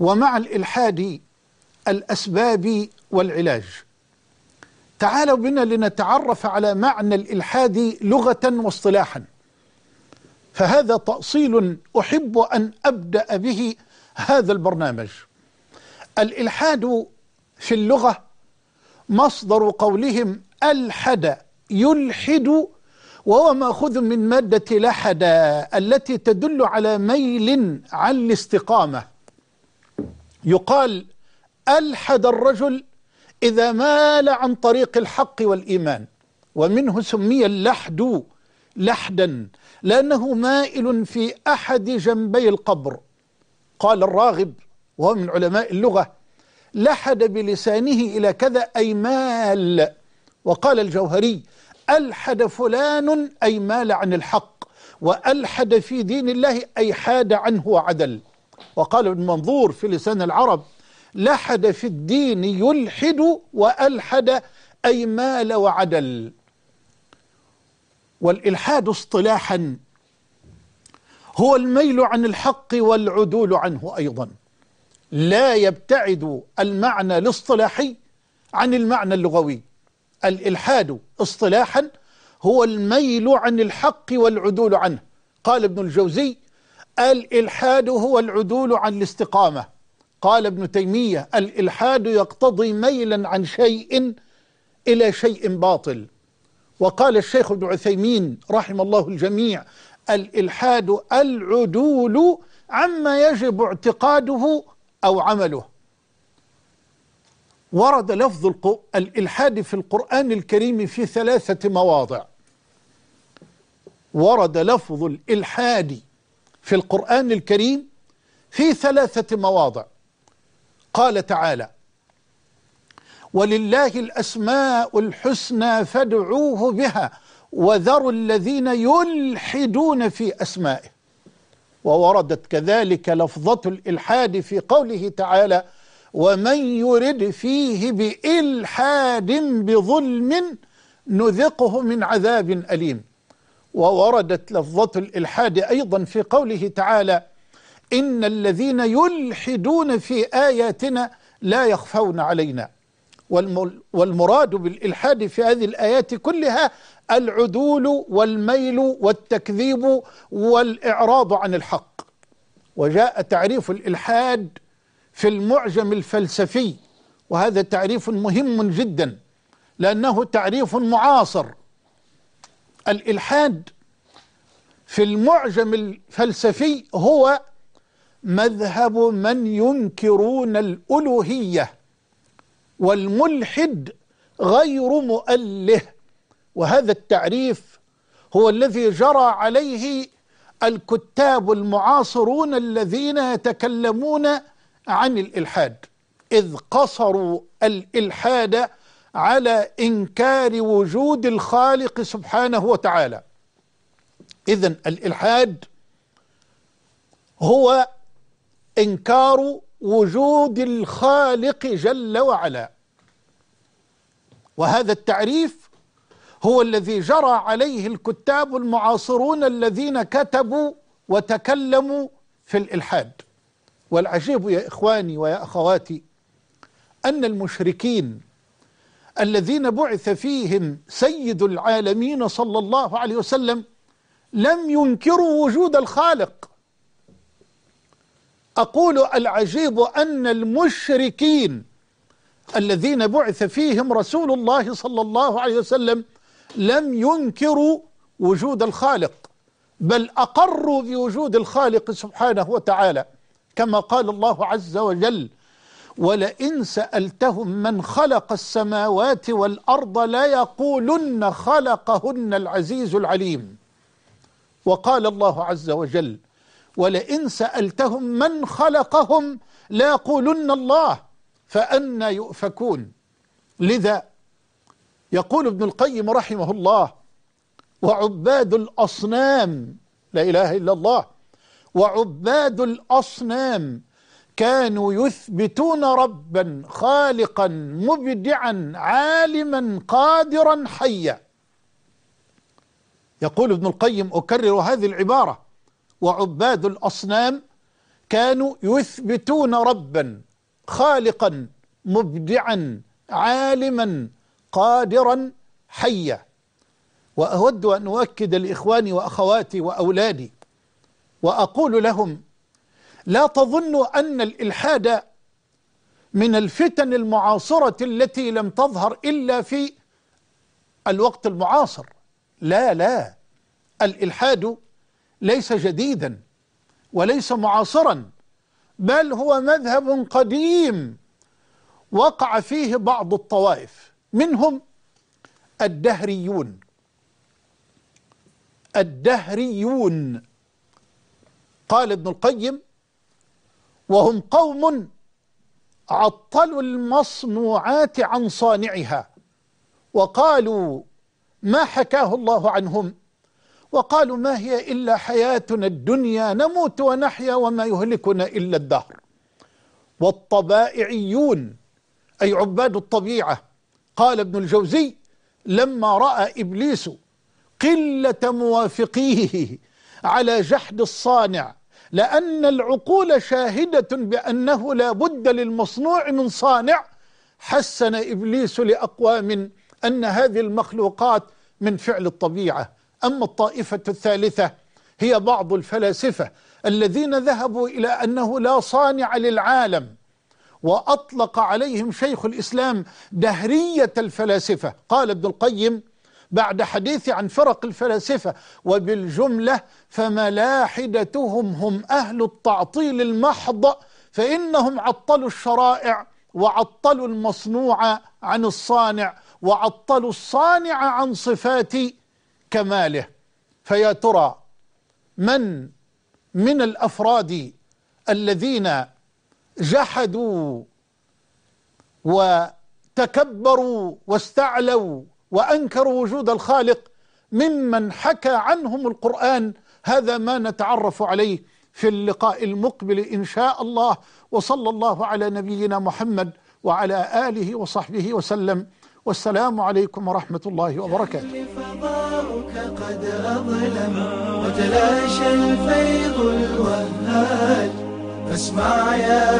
ومع الإلحاد الأسباب والعلاج تعالوا بنا لنتعرف على معنى الإلحاد لغة واصطلاحا فهذا تأصيل أحب أن أبدأ به هذا البرنامج الإلحاد في اللغة مصدر قولهم ألحد يلحد وهو مأخوذ من مادة لحد التي تدل على ميل عن الاستقامة يقال ألحد الرجل إذا مال عن طريق الحق والإيمان ومنه سمي اللحد لحدا لأنه مائل في أحد جنبي القبر قال الراغب وهو من علماء اللغة لحد بلسانه إلى كذا أي مال وقال الجوهري ألحد فلان أي مال عن الحق وألحد في دين الله أي حاد عنه وعدل وقال ابن منظور في لسان العرب لحد في الدين يلحد وألحد أي مال وعدل والإلحاد اصطلاحا هو الميل عن الحق والعدول عنه أيضا لا يبتعد المعنى الاصطلاحي عن المعنى اللغوي الإلحاد اصطلاحا هو الميل عن الحق والعدول عنه قال ابن الجوزي الإلحاد هو العدول عن الاستقامة قال ابن تيمية الإلحاد يقتضي ميلا عن شيء إلى شيء باطل وقال الشيخ ابن عثيمين رحم الله الجميع الإلحاد العدول عما يجب اعتقاده أو عمله ورد لفظ الإلحاد في القرآن الكريم في ثلاثة مواضع ورد لفظ الإلحاد في القرآن الكريم في ثلاثة مواضع قال تعالى ولله الأسماء الحسنى فادعوه بها وذروا الذين يلحدون في أسمائه ووردت كذلك لفظة الإلحاد في قوله تعالى ومن يرد فيه بإلحاد بظلم نذقه من عذاب أليم ووردت لفظة الإلحاد أيضا في قوله تعالى إن الذين يلحدون في آياتنا لا يخفون علينا والمراد بالإلحاد في هذه الآيات كلها العدول والميل والتكذيب والإعراض عن الحق وجاء تعريف الإلحاد في المعجم الفلسفي وهذا تعريف مهم جدا لأنه تعريف معاصر الإلحاد في المعجم الفلسفي هو مذهب من ينكرون الألوهية والملحد غير مؤله وهذا التعريف هو الذي جرى عليه الكتاب المعاصرون الذين يتكلمون عن الإلحاد إذ قصروا الإلحاد على إنكار وجود الخالق سبحانه وتعالى إذا الإلحاد هو إنكار وجود الخالق جل وعلا وهذا التعريف هو الذي جرى عليه الكتاب المعاصرون الذين كتبوا وتكلموا في الإلحاد والعجيب يا إخواني ويا أخواتي أن المشركين الذين بعث فيهم سيد العالمين صلى الله عليه وسلم لم ينكروا وجود الخالق أقول العجيب أن المشركين الذين بعث فيهم رسول الله صلى الله عليه وسلم لم ينكروا وجود الخالق بل أقروا بوجود الخالق سبحانه وتعالى كما قال الله عز وجل ولئن سألتهم من خلق السماوات والأرض ليقولن خلقهن العزيز العليم وقال الله عز وجل ولئن سألتهم من خلقهم ليقولن الله فأنا يؤفكون لذا يقول ابن القيم رحمه الله وعباد الأصنام لا إله إلا الله وعباد الأصنام كانوا يثبتون ربا خالقا مبدعا عالما قادرا حيا يقول ابن القيم أكرر هذه العبارة وعباد الأصنام كانوا يثبتون ربا خالقا مبدعا عالما قادرا حيا وأود أن أؤكد لإخواني وأخواتي وأولادي وأقول لهم لا تظن أن الإلحاد من الفتن المعاصرة التي لم تظهر إلا في الوقت المعاصر لا لا الإلحاد ليس جديدا وليس معاصرا بل هو مذهب قديم وقع فيه بعض الطوائف منهم الدهريون الدهريون قال ابن القيم وهم قوم عطلوا المصنوعات عن صانعها وقالوا ما حكاه الله عنهم وقالوا ما هي إلا حياتنا الدنيا نموت ونحيا وما يهلكنا إلا الدهر والطبائعيون أي عباد الطبيعة قال ابن الجوزي لما رأى إبليس قلة موافقيه على جحد الصانع لأن العقول شاهدة بأنه لا بد للمصنوع من صانع حسن إبليس لأقوام أن هذه المخلوقات من فعل الطبيعة أما الطائفة الثالثة هي بعض الفلاسفة الذين ذهبوا إلى أنه لا صانع للعالم وأطلق عليهم شيخ الإسلام دهرية الفلاسفة قال ابن القيم بعد حديثي عن فرق الفلاسفة وبالجملة فملاحدتهم هم أهل التعطيل المحض فإنهم عطلوا الشرائع وعطلوا المصنوع عن الصانع وعطلوا الصانع عن صفات كماله فيا ترى من من الافراد الذين جحدوا وتكبروا واستعلوا وأنكروا وجود الخالق ممن حكى عنهم القرآن هذا ما نتعرف عليه في اللقاء المقبل إن شاء الله وصلى الله على نبينا محمد وعلى آله وصحبه وسلم والسلام عليكم ورحمة الله وبركاته فضاؤك قد أظلم وتلاشى الفيض الوهاج فاسمع يا